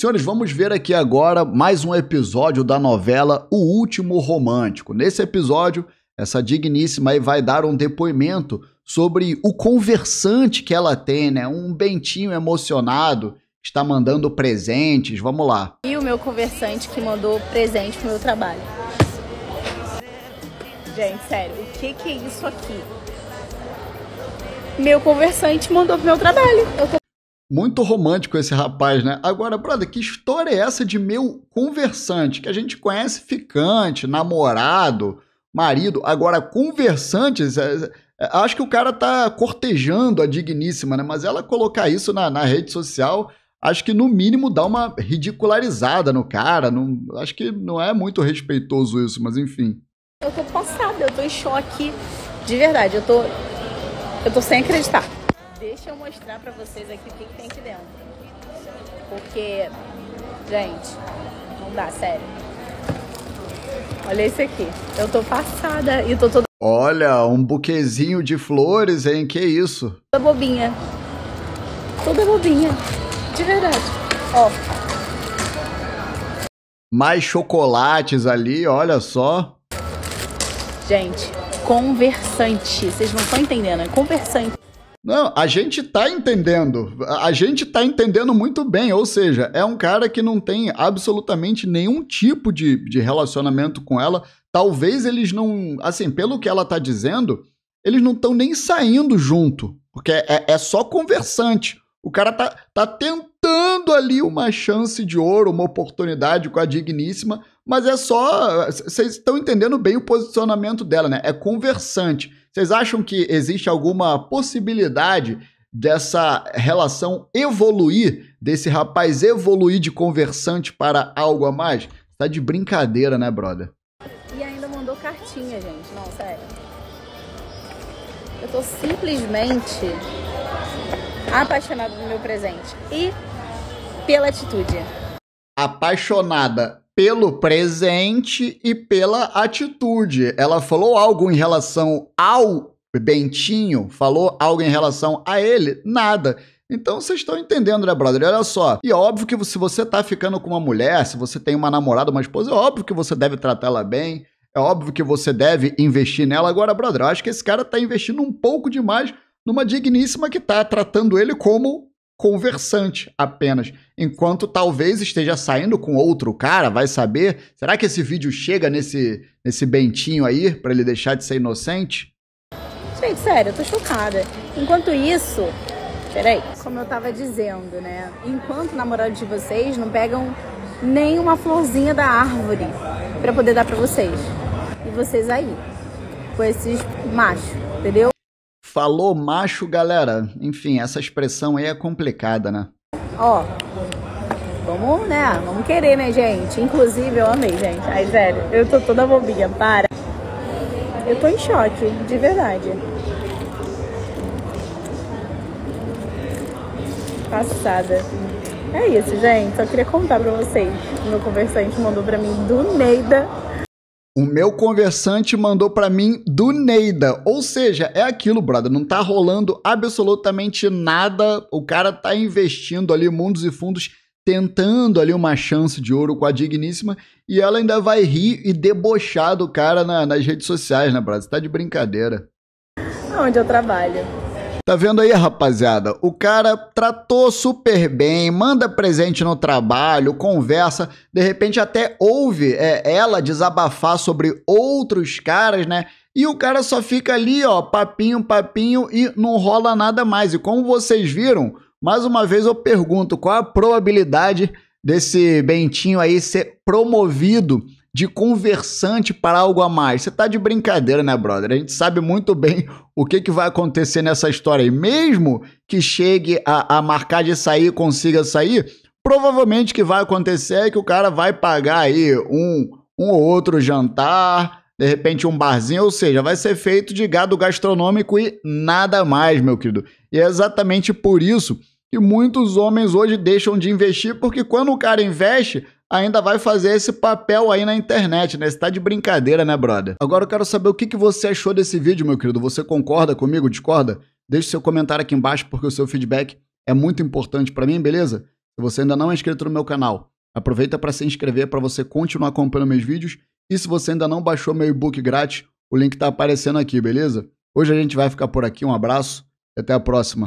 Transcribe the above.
Senhores, vamos ver aqui agora mais um episódio da novela O Último Romântico. Nesse episódio, essa digníssima vai dar um depoimento sobre o conversante que ela tem, né? Um bentinho emocionado está mandando presentes. Vamos lá. E o meu conversante que mandou presente pro meu trabalho. Gente, sério, o que, que é isso aqui? Meu conversante mandou pro meu trabalho. Eu tô muito romântico esse rapaz, né? Agora, brother, que história é essa de meu conversante? Que a gente conhece ficante, namorado, marido. Agora, conversantes, é, é, é, acho que o cara tá cortejando a digníssima, né? Mas ela colocar isso na, na rede social, acho que no mínimo dá uma ridicularizada no cara. Não, acho que não é muito respeitoso isso, mas enfim. Eu tô passada, eu tô em choque. De verdade, eu tô. Eu tô sem acreditar. Deixa eu mostrar pra vocês aqui o que, que tem aqui dentro. Porque, gente, não dá, sério. Olha esse aqui. Eu tô passada e tô toda. Olha, um buquezinho de flores, hein? Que isso? Toda bobinha. Toda bobinha. De verdade. Ó. Mais chocolates ali, olha só. Gente, conversante. Vocês não estão entendendo, é conversante. Não, a gente tá entendendo. A gente tá entendendo muito bem. Ou seja, é um cara que não tem absolutamente nenhum tipo de, de relacionamento com ela. Talvez eles não. Assim, pelo que ela tá dizendo, eles não estão nem saindo junto. Porque é, é só conversante. O cara tá, tá tentando ali uma chance de ouro, uma oportunidade com a digníssima, mas é só. Vocês estão entendendo bem o posicionamento dela, né? É conversante. Vocês acham que existe alguma possibilidade dessa relação evoluir, desse rapaz evoluir de conversante para algo a mais? Tá de brincadeira, né, brother? E ainda mandou cartinha, gente. Não, sério. Eu tô simplesmente apaixonada pelo meu presente e pela atitude. Apaixonada pelo presente e pela atitude. Ela falou algo em relação ao Bentinho? Falou algo em relação a ele? Nada. Então vocês estão entendendo, né, brother? Olha só. E óbvio que se você tá ficando com uma mulher, se você tem uma namorada, uma esposa, é óbvio que você deve tratá-la bem. É óbvio que você deve investir nela. Agora, brother, eu acho que esse cara tá investindo um pouco demais numa digníssima que tá tratando ele como conversante apenas, enquanto talvez esteja saindo com outro cara, vai saber. Será que esse vídeo chega nesse, nesse Bentinho aí para ele deixar de ser inocente? Gente, sério, eu tô chocada. Enquanto isso, peraí. Como eu tava dizendo, né? Enquanto o namorado de vocês não pegam nem uma florzinha da árvore para poder dar para vocês. E vocês aí, com esses machos, entendeu? Falou macho, galera. Enfim, essa expressão aí é complicada, né? Ó, vamos, né? Vamos querer, né, gente? Inclusive, eu amei, gente. Ai, velho, eu tô toda bobinha, para. Eu tô em choque, de verdade. Passada. É isso, gente. Só queria contar pra vocês. O meu conversante mandou pra mim do Neida o meu conversante mandou para mim do Neida. Ou seja, é aquilo, brother. Não tá rolando absolutamente nada. O cara tá investindo ali mundos e fundos, tentando ali uma chance de ouro com a digníssima. E ela ainda vai rir e debochar do cara na, nas redes sociais, né, brother? Você tá de brincadeira. Onde eu trabalho. Tá vendo aí, rapaziada? O cara tratou super bem, manda presente no trabalho, conversa, de repente até ouve é, ela desabafar sobre outros caras, né? E o cara só fica ali, ó, papinho, papinho e não rola nada mais. E como vocês viram, mais uma vez eu pergunto qual a probabilidade desse Bentinho aí ser promovido de conversante para algo a mais. Você tá de brincadeira, né, brother? A gente sabe muito bem o que, que vai acontecer nessa história aí. Mesmo que chegue a, a marcar de sair, consiga sair, provavelmente o que vai acontecer é que o cara vai pagar aí um, um ou outro jantar, de repente um barzinho, ou seja, vai ser feito de gado gastronômico e nada mais, meu querido. E é exatamente por isso que muitos homens hoje deixam de investir, porque quando o cara investe, ainda vai fazer esse papel aí na internet, né? Você tá de brincadeira, né, brother? Agora eu quero saber o que, que você achou desse vídeo, meu querido. Você concorda comigo, discorda? Deixe seu comentário aqui embaixo porque o seu feedback é muito importante para mim, beleza? Se você ainda não é inscrito no meu canal, aproveita para se inscrever para você continuar acompanhando meus vídeos. E se você ainda não baixou meu e-book grátis, o link tá aparecendo aqui, beleza? Hoje a gente vai ficar por aqui. Um abraço e até a próxima.